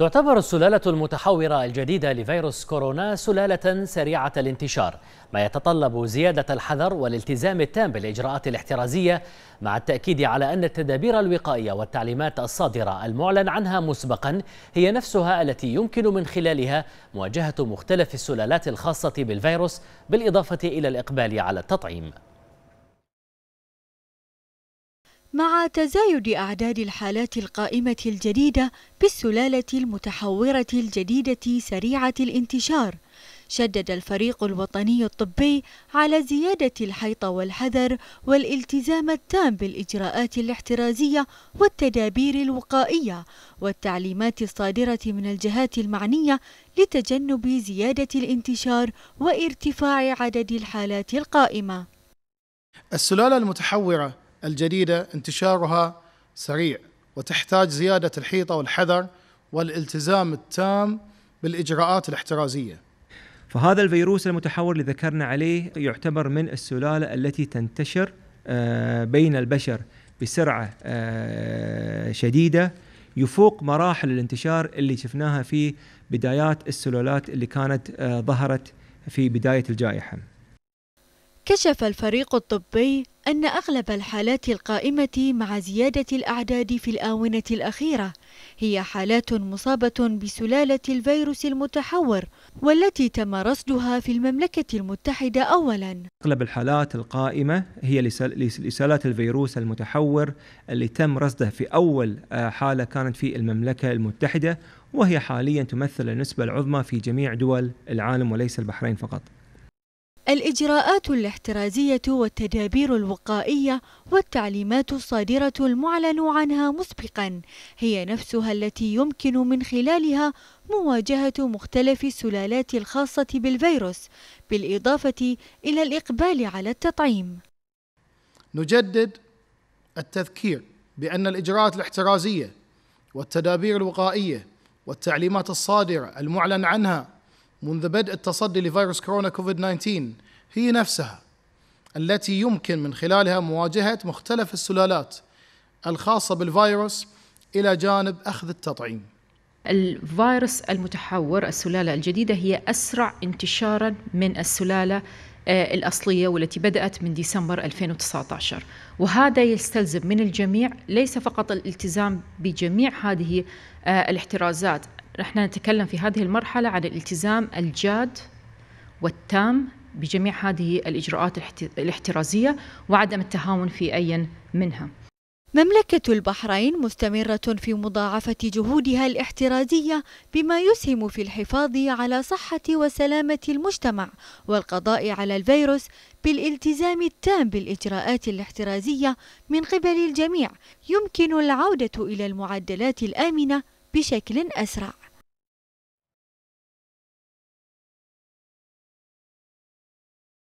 تعتبر السلالة المتحورة الجديدة لفيروس كورونا سلالة سريعة الانتشار ما يتطلب زيادة الحذر والالتزام التام بالإجراءات الاحترازية مع التأكيد على أن التدابير الوقائية والتعليمات الصادرة المعلن عنها مسبقا هي نفسها التي يمكن من خلالها مواجهة مختلف السلالات الخاصة بالفيروس بالإضافة إلى الإقبال على التطعيم مع تزايد أعداد الحالات القائمة الجديدة بالسلالة المتحورة الجديدة سريعة الانتشار، شدد الفريق الوطني الطبي على زيادة الحيط والحذر والالتزام التام بالإجراءات الاحترازية والتدابير الوقائية والتعليمات الصادرة من الجهات المعنية لتجنب زيادة الانتشار وارتفاع عدد الحالات القائمة. السلالة المتحورة الجديدة انتشارها سريع وتحتاج زيادة الحيطة والحذر والالتزام التام بالإجراءات الاحترازية فهذا الفيروس المتحور اللي ذكرنا عليه يعتبر من السلالة التي تنتشر آه، بين البشر بسرعة آه، شديدة يفوق مراحل الانتشار اللي شفناها في بدايات السلالات اللي كانت آه، ظهرت في بداية الجائحة كشف الفريق الطبي أن أغلب الحالات القائمة مع زيادة الأعداد في الآونة الأخيرة هي حالات مصابة بسلالة الفيروس المتحور والتي تم رصدها في المملكة المتحدة أولا أغلب الحالات القائمة هي لسلالات الفيروس المتحور اللي تم رصده في أول آه، حالة كانت في المملكة المتحدة وهي حاليا تمثل النسبة العظمى في جميع دول العالم وليس البحرين فقط الإجراءات الاحترازية والتدابير الوقائية والتعليمات الصادرة المعلن عنها مسبقا هي نفسها التي يمكن من خلالها مواجهة مختلف السلالات الخاصة بالفيروس بالإضافة إلى الإقبال على التطعيم نجدد التذكير بأن الإجراءات الاحترازية والتدابير الوقائية والتعليمات الصادرة المعلن عنها منذ بدء التصدي لفيروس كورونا كوفيد 19 هي نفسها التي يمكن من خلالها مواجهة مختلف السلالات الخاصة بالفيروس إلى جانب أخذ التطعيم الفيروس المتحور السلالة الجديدة هي أسرع انتشارا من السلالة آه، الأصلية والتي بدأت من ديسمبر 2019 وهذا يستلزم من الجميع ليس فقط الالتزام بجميع هذه آه، الاحترازات نحن نتكلم في هذه المرحلة عن الالتزام الجاد والتام بجميع هذه الإجراءات الاحترازية وعدم التهاون في أي منها مملكة البحرين مستمرة في مضاعفة جهودها الاحترازية بما يسهم في الحفاظ على صحة وسلامة المجتمع والقضاء على الفيروس بالالتزام التام بالإجراءات الاحترازية من قبل الجميع يمكن العودة إلى المعدلات الآمنة بشكل أسرع